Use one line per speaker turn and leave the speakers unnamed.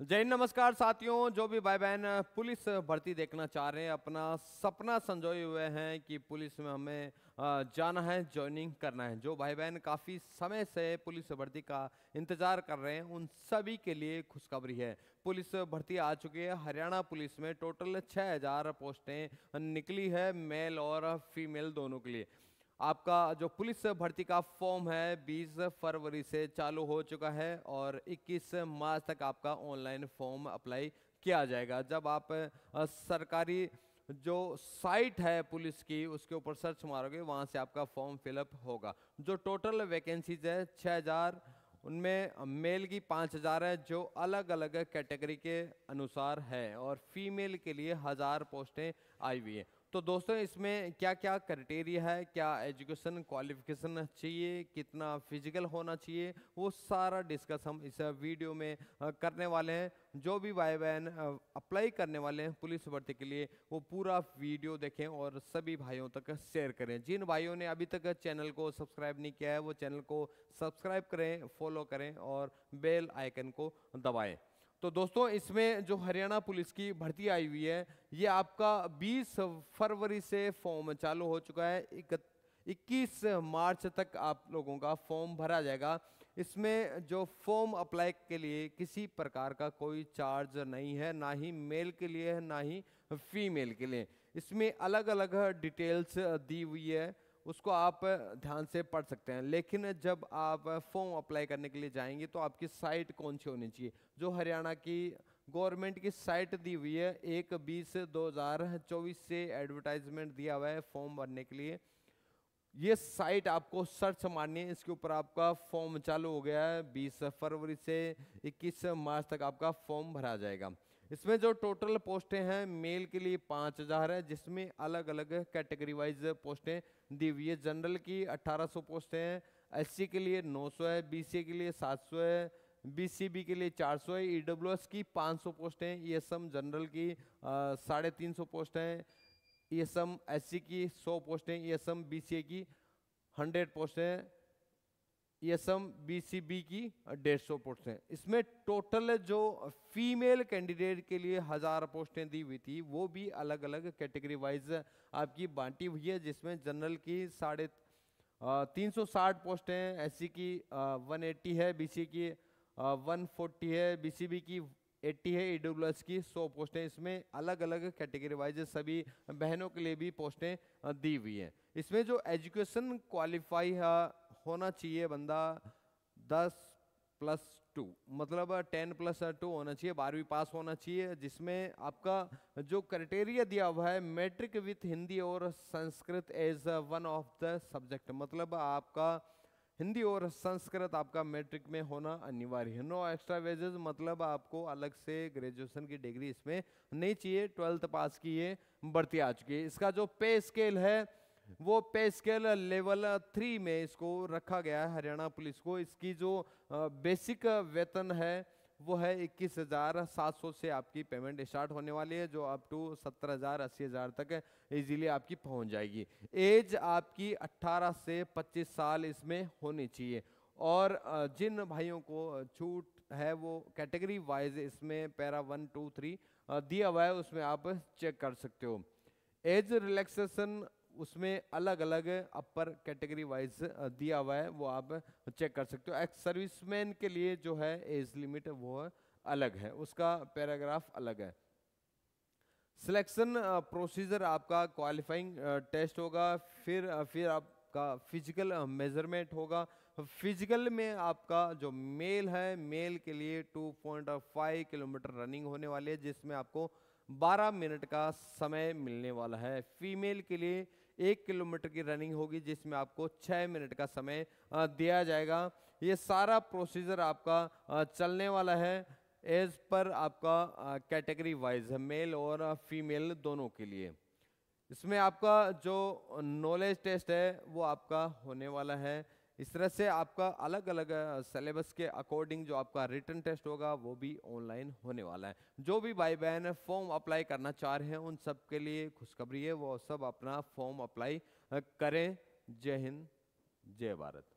जय नमस्कार साथियों जो भी भाई बहन पुलिस भर्ती देखना चाह रहे हैं अपना सपना संजोए हुए हैं कि पुलिस में हमें जाना है ज्वाइनिंग करना है जो भाई बहन काफ़ी समय से पुलिस भर्ती का इंतज़ार कर रहे हैं उन सभी के लिए खुशखबरी है पुलिस भर्ती आ चुकी है हरियाणा पुलिस में टोटल 6000 पोस्टें निकली है मेल और फीमेल दोनों के लिए आपका जो पुलिस भर्ती का फॉर्म है 20 फरवरी से चालू हो चुका है और 21 मार्च तक आपका ऑनलाइन फॉर्म अप्लाई किया जाएगा जब आप सरकारी जो साइट है पुलिस की उसके ऊपर सर्च मारोगे वहाँ से आपका फॉर्म फिलअप होगा जो टोटल वैकेंसीज है छः हज़ार उनमें मेल की पाँच हज़ार है जो अलग अलग कैटेगरी के अनुसार है और फीमेल के लिए हज़ार पोस्टें आई हुई हैं तो दोस्तों इसमें क्या क्या क्राइटेरिया है क्या एजुकेशन क्वालिफिकेशन चाहिए कितना फिजिकल होना चाहिए वो सारा डिस्कस हम इस वीडियो में करने वाले हैं जो भी भाई बहन अप्लाई करने वाले हैं पुलिस भर्ती के लिए वो पूरा वीडियो देखें और सभी भाइयों तक शेयर करें जिन भाइयों ने अभी तक चैनल को सब्सक्राइब नहीं किया है वो चैनल को सब्सक्राइब करें फॉलो करें और बेल आइकन को दबाएँ तो दोस्तों इसमें जो हरियाणा पुलिस की भर्ती आई हुई है ये आपका 20 फरवरी से फॉर्म चालू हो चुका है इक्कीस मार्च तक आप लोगों का फॉर्म भरा जाएगा इसमें जो फॉर्म अप्लाई के लिए किसी प्रकार का कोई चार्ज नहीं है ना ही मेल के लिए है ना ही फीमेल के लिए इसमें अलग अलग डिटेल्स दी हुई है उसको आप ध्यान से पढ़ सकते हैं लेकिन जब आप फॉर्म अप्लाई करने के लिए जाएंगे तो आपकी साइट कौन सी होनी चाहिए जो हरियाणा की गवर्नमेंट की साइट दी हुई है एक बीस दो हज़ार चौबीस से एडवर्टाइजमेंट दिया हुआ है फॉर्म भरने के लिए ये साइट आपको सर्च मारनी है इसके ऊपर आपका फॉर्म चालू हो गया है बीस फरवरी से इक्कीस मार्च तक आपका फॉर्म भरा जाएगा इसमें जो टोटल पोस्टें हैं मेल के लिए पाँच हज़ार है जिसमें अलग अलग कैटेगरी वाइज पोस्टें दी हुई है जनरल की सौ पोस्टें हैं एस के लिए नौ सौ है बी के लिए सात सौ है बी के लिए चार सौ है ई e की पाँच e सौ पोस्टें हैं ई जनरल की साढ़े तीन सौ पोस्ट हैं ई एस की सौ पोस्टें ई e एस की हंड्रेड पोस्टें बी सी बीसीबी की डेढ़ सौ पोस्टें इसमें टोटल जो फीमेल कैंडिडेट के लिए हज़ार पोस्टें दी हुई थी वो भी अलग अलग कैटेगरी वाइज आपकी बांटी हुई है जिसमें जनरल की साढ़े तीन सौ साठ पोस्टें एस की वन एट्टी है बीसी की वन फोर्टी है बीसीबी की एट्टी है ई की सौ पोस्टें इसमें अलग अलग कैटेगरी वाइज सभी बहनों के लिए भी पोस्टें दी हुई हैं इसमें जो एजुकेशन क्वालिफाई होना चाहिए बंदा दस प्लस टू मतलब टेन प्लस टू होना चाहिए बारहवीं पास होना चाहिए जिसमें आपका जो क्राइटेरिया दिया हुआ है मैट्रिक विथ हिंदी और Sanskrit as one of the subject मतलब आपका हिंदी और संस्कृत आपका मैट्रिक में होना अनिवार्य है नो एक्स्ट्रा वेजेस मतलब आपको अलग से ग्रेजुएशन की डिग्री इसमें नहीं चाहिए ट्वेल्थ पास की ये बढ़ती आ चुकी है इसका जो पे स्केल है वो पे स्केल लेवल थ्री में इसको रखा गया है हरियाणा पुलिस को इसकी जो बेसिक वेतन है वो है इक्कीस हज़ार सात सौ से आपकी पेमेंट स्टार्ट होने वाली है जो अप टू सत्तर हज़ार अस्सी हज़ार तक इजीली आपकी पहुंच जाएगी एज आपकी अट्ठारह से पच्चीस साल इसमें होनी चाहिए और जिन भाइयों को छूट है वो कैटेगरी वाइज इसमें पैरा वन टू थ्री दिया हुआ है उसमें आप चेक कर सकते हो एज रिलैक्सेशन उसमें अलग अलग अपर कैटेगरी वाइज दिया हुआ है वो आप चेक कर सकते हो एक्स सर्विसमैन के लिए जो है एज लिमिट वो अलग है उसका पैराग्राफ अलग है सिलेक्शन प्रोसीजर आपका क्वालिफाइंग टेस्ट होगा फिर फिर आपका फिजिकल मेजरमेंट होगा फिजिकल में आपका जो मेल है मेल के लिए 2.5 किलोमीटर रनिंग होने वाली है जिसमें आपको 12 मिनट का समय मिलने वाला है फीमेल के लिए एक किलोमीटर की रनिंग होगी जिसमें आपको छः मिनट का समय दिया जाएगा ये सारा प्रोसीजर आपका चलने वाला है एज पर आपका कैटेगरी वाइज है मेल और फीमेल दोनों के लिए इसमें आपका जो नॉलेज टेस्ट है वो आपका होने वाला है इस तरह से आपका अलग अलग सिलेबस के अकॉर्डिंग जो आपका रिटर्न टेस्ट होगा वो भी ऑनलाइन होने वाला है जो भी भाई बहन फॉर्म अप्लाई करना चाह रहे हैं उन सब के लिए खुशखबरी है वो सब अपना फॉर्म अप्लाई करें जय हिंद जय भारत